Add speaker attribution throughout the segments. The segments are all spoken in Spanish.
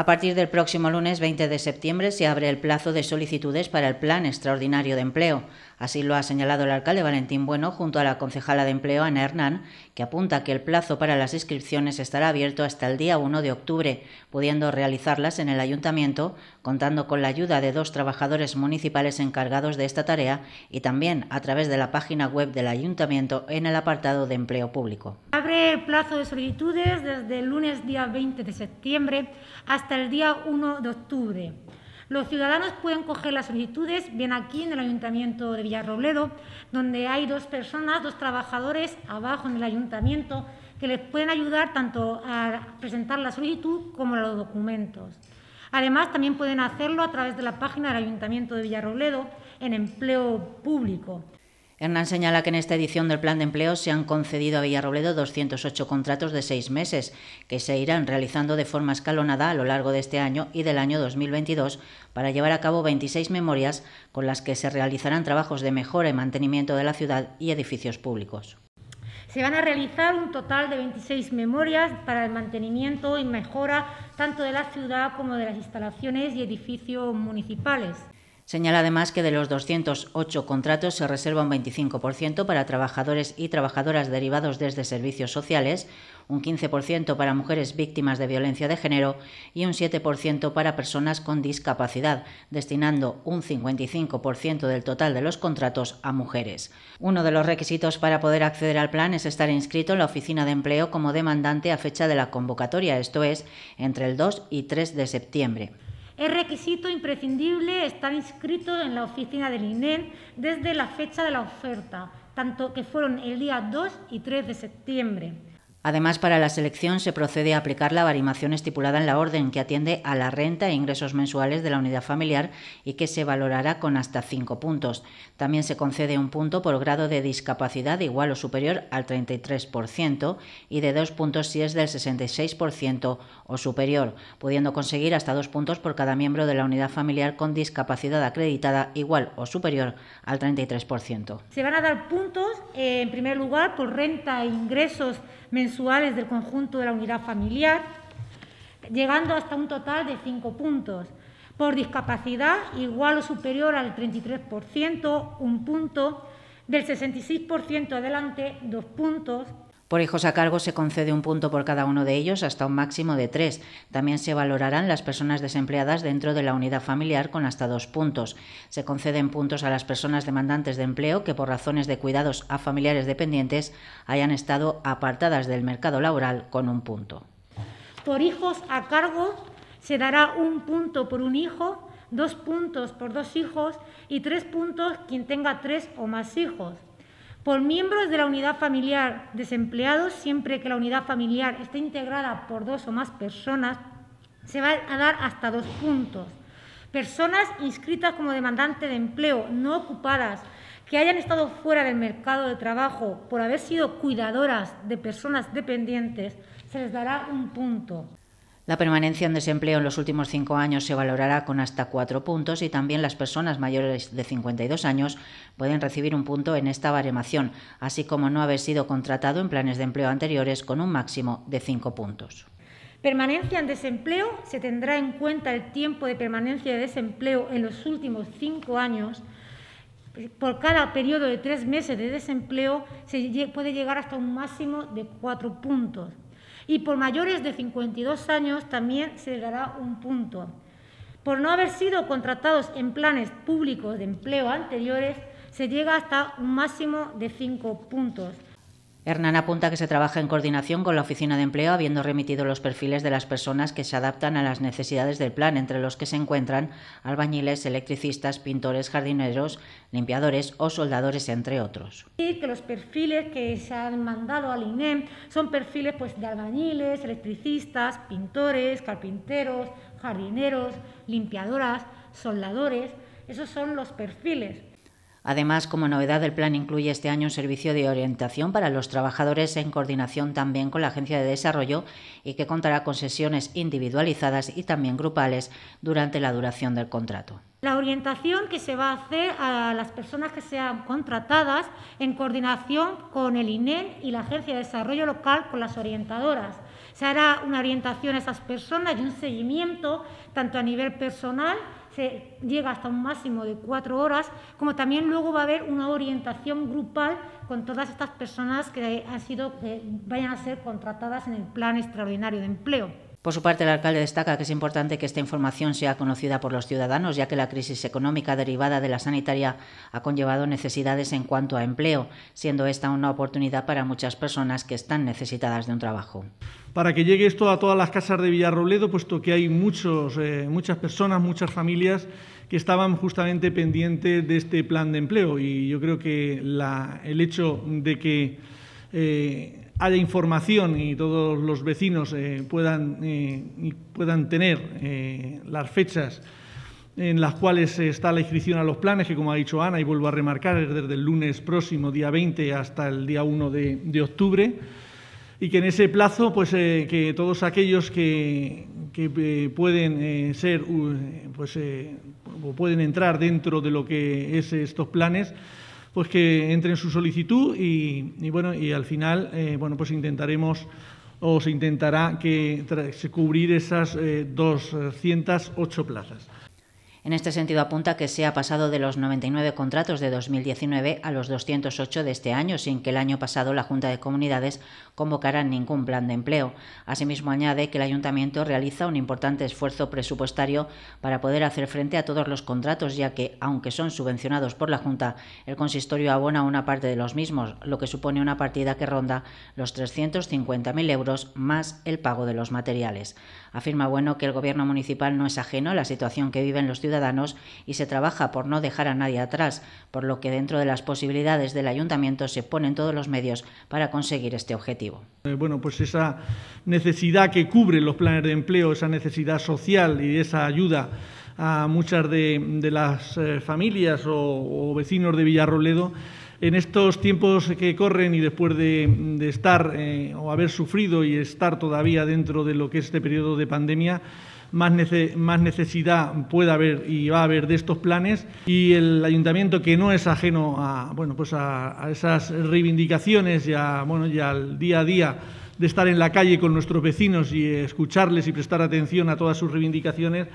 Speaker 1: A partir del próximo lunes 20 de septiembre se abre el plazo de solicitudes para el Plan Extraordinario de Empleo. Así lo ha señalado el alcalde Valentín Bueno junto a la concejala de empleo Ana Hernán, que apunta que el plazo para las inscripciones estará abierto hasta el día 1 de octubre, pudiendo realizarlas en el ayuntamiento, contando con la ayuda de dos trabajadores municipales encargados de esta tarea y también a través de la página web del ayuntamiento en el apartado de empleo público.
Speaker 2: Abre el plazo de solicitudes desde el lunes día 20 de septiembre hasta el día 1 de octubre. Los ciudadanos pueden coger las solicitudes, bien aquí en el Ayuntamiento de Villarrobledo, donde hay dos personas, dos trabajadores abajo en el Ayuntamiento, que les pueden ayudar tanto a presentar la solicitud como los documentos. Además, también pueden hacerlo a través de la página del Ayuntamiento de Villarrobledo en empleo público.
Speaker 1: Hernán señala que en esta edición del plan de empleo se han concedido a Villarrobledo 208 contratos de seis meses, que se irán realizando de forma escalonada a lo largo de este año y del año 2022 para llevar a cabo 26 memorias con las que se realizarán trabajos de mejora y mantenimiento de la ciudad y edificios públicos.
Speaker 2: Se van a realizar un total de 26 memorias para el mantenimiento y mejora tanto de la ciudad como de las instalaciones y edificios municipales.
Speaker 1: Señala además que de los 208 contratos se reserva un 25% para trabajadores y trabajadoras derivados desde servicios sociales, un 15% para mujeres víctimas de violencia de género y un 7% para personas con discapacidad, destinando un 55% del total de los contratos a mujeres. Uno de los requisitos para poder acceder al plan es estar inscrito en la oficina de empleo como demandante a fecha de la convocatoria, esto es, entre el 2 y 3 de septiembre.
Speaker 2: El requisito imprescindible estar inscrito en la oficina del INE desde la fecha de la oferta, tanto que fueron el día 2 y 3 de septiembre.
Speaker 1: Además, para la selección se procede a aplicar la varimación estipulada en la orden, que atiende a la renta e ingresos mensuales de la unidad familiar y que se valorará con hasta cinco puntos. También se concede un punto por grado de discapacidad igual o superior al 33% y de dos puntos si es del 66% o superior, pudiendo conseguir hasta dos puntos por cada miembro de la unidad familiar con discapacidad acreditada igual o superior al 33%.
Speaker 2: Se van a dar puntos, eh, en primer lugar, por renta e ingresos mensuales mensuales del conjunto de la unidad familiar, llegando hasta un total de cinco puntos. Por discapacidad, igual o superior al 33%, un punto. Del 66% adelante, dos puntos
Speaker 1: por hijos a cargo se concede un punto por cada uno de ellos hasta un máximo de tres. También se valorarán las personas desempleadas dentro de la unidad familiar con hasta dos puntos. Se conceden puntos a las personas demandantes de empleo que por razones de cuidados a familiares dependientes hayan estado apartadas del mercado laboral con un punto.
Speaker 2: Por hijos a cargo se dará un punto por un hijo, dos puntos por dos hijos y tres puntos quien tenga tres o más hijos por miembros de la unidad familiar desempleados, siempre que la unidad familiar esté integrada por dos o más personas, se va a dar hasta dos puntos. Personas inscritas como demandante de empleo, no ocupadas, que hayan estado fuera del mercado de trabajo por haber sido cuidadoras de personas dependientes, se les dará un punto.
Speaker 1: La permanencia en desempleo en los últimos cinco años se valorará con hasta cuatro puntos y también las personas mayores de 52 años pueden recibir un punto en esta baremación, así como no haber sido contratado en planes de empleo anteriores con un máximo de cinco puntos.
Speaker 2: Permanencia en desempleo se tendrá en cuenta el tiempo de permanencia de desempleo en los últimos cinco años. Por cada periodo de tres meses de desempleo se puede llegar hasta un máximo de cuatro puntos y por mayores de 52 años también se dará un punto. Por no haber sido contratados en planes públicos de empleo anteriores, se llega hasta un máximo de cinco puntos.
Speaker 1: Hernán apunta que se trabaja en coordinación con la Oficina de Empleo, habiendo remitido los perfiles de las personas que se adaptan a las necesidades del plan, entre los que se encuentran albañiles, electricistas, pintores, jardineros, limpiadores o soldadores, entre otros.
Speaker 2: Y que los perfiles que se han mandado al INEM son perfiles pues, de albañiles, electricistas, pintores, carpinteros, jardineros, limpiadoras, soldadores. Esos son los perfiles.
Speaker 1: Además, como novedad, el plan incluye este año un servicio de orientación para los trabajadores en coordinación también con la Agencia de Desarrollo y que contará con sesiones individualizadas y también grupales durante la duración del contrato.
Speaker 2: La orientación que se va a hacer a las personas que sean contratadas en coordinación con el INEN e y la Agencia de Desarrollo Local con las orientadoras. Se hará una orientación a esas personas y un seguimiento tanto a nivel personal llega hasta un máximo de cuatro horas, como también luego va a haber una orientación grupal con todas estas personas que han sido que vayan a ser contratadas en el plan extraordinario de empleo.
Speaker 1: Por su parte, el alcalde destaca que es importante que esta información sea conocida por los ciudadanos, ya que la crisis económica derivada de la sanitaria ha conllevado necesidades en cuanto a empleo, siendo esta una oportunidad para muchas
Speaker 3: personas que están necesitadas de un trabajo para que llegue esto a todas las casas de Villarrobledo, puesto que hay muchos, eh, muchas personas, muchas familias que estaban justamente pendientes de este plan de empleo. Y yo creo que el hecho de que eh, haya información y todos los vecinos eh, puedan, puedan tener las fechas en las cuales está la inscripción a los planes, que como ha dicho Ana, y vuelvo a remarcar, es desde el lunes próximo, día 20, hasta el día 1 de octubre y que en ese plazo, pues eh, que todos aquellos que, que eh, pueden eh, ser, pues pueden entrar dentro de lo que es estos planes, pues que entren su solicitud y, bueno y al final, bueno pues intentaremos o se intentará que se cubrir esas 208 plazas.
Speaker 1: En este sentido apunta que se ha pasado de los 99 contratos de 2019 a los 208 de este año, sin que el año pasado la Junta de Comunidades convocara ningún plan de empleo. Asimismo, añade que el Ayuntamiento realiza un importante esfuerzo presupuestario para poder hacer frente a todos los contratos, ya que, aunque son subvencionados por la Junta, el consistorio abona una parte de los mismos, lo que supone una partida que ronda los 350.000 euros más el pago de los materiales. Afirma Bueno que el Gobierno municipal no es ajeno a la situación que viven los ciudadanos ciudadanos y se trabaja por no dejar a nadie atrás, por lo que dentro de las posibilidades del ayuntamiento se ponen todos los medios para conseguir
Speaker 3: este objetivo. Eh, bueno, pues esa necesidad que cubren los planes de empleo, esa necesidad social y esa ayuda a muchas de, las eh, familias o, vecinos de Villarroledo, en estos tiempos que corren y después de, estar eh, o haber sufrido y estar todavía dentro de lo que es este periodo de pandemia, más, más necesidad pueda haber y va a haber de estos planes. Y el ayuntamiento, que no es ajeno a, bueno, pues a, esas reivindicaciones y, a, bueno, al día a día de estar en la calle con nuestros vecinos y escucharles y prestar atención a todas sus reivindicaciones,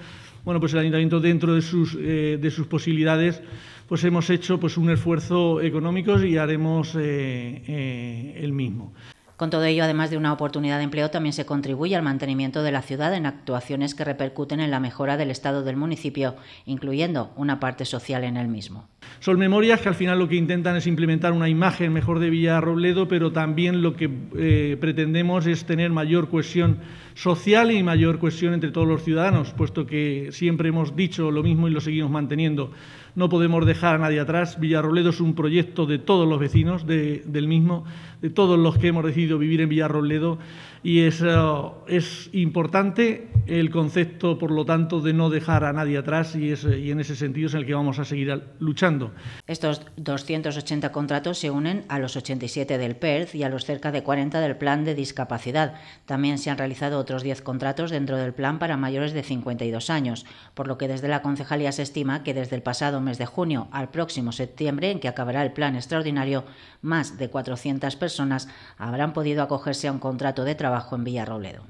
Speaker 3: bueno, pues el ayuntamiento dentro de sus, eh, de sus posibilidades, pues hemos hecho pues, un esfuerzo económico y haremos eh, eh, el mismo.
Speaker 1: Con todo ello, además de una oportunidad de empleo, también se contribuye al mantenimiento de la ciudad en actuaciones que repercuten en la mejora del estado del municipio, incluyendo una parte social en el mismo.
Speaker 3: Son memorias que al final lo que intentan es implementar una imagen mejor de Villarrobledo, pero también lo que eh, pretendemos es tener mayor cohesión social y mayor cohesión entre todos los ciudadanos, puesto que siempre hemos dicho lo mismo y lo seguimos manteniendo no podemos dejar a nadie atrás. ...Villarroledo es un proyecto de todos los vecinos del mismo, de todos los que hemos decidido vivir en Villarroledo... y es, eh, es importante el concepto, por lo tanto, de no dejar a nadie atrás y, es, y en ese sentido es en el que vamos a seguir luchando. Estos
Speaker 1: 280 contratos se unen a los 87 del PERD y a los cerca de 40 del Plan de Discapacidad. También se han realizado otros 10 contratos dentro del plan para mayores de 52 años, por lo que desde la concejalía se estima que desde el pasado mes de junio al próximo septiembre, en que acabará el plan extraordinario, más de 400 personas habrán podido acogerse a un contrato de trabajo en Villarrobledo.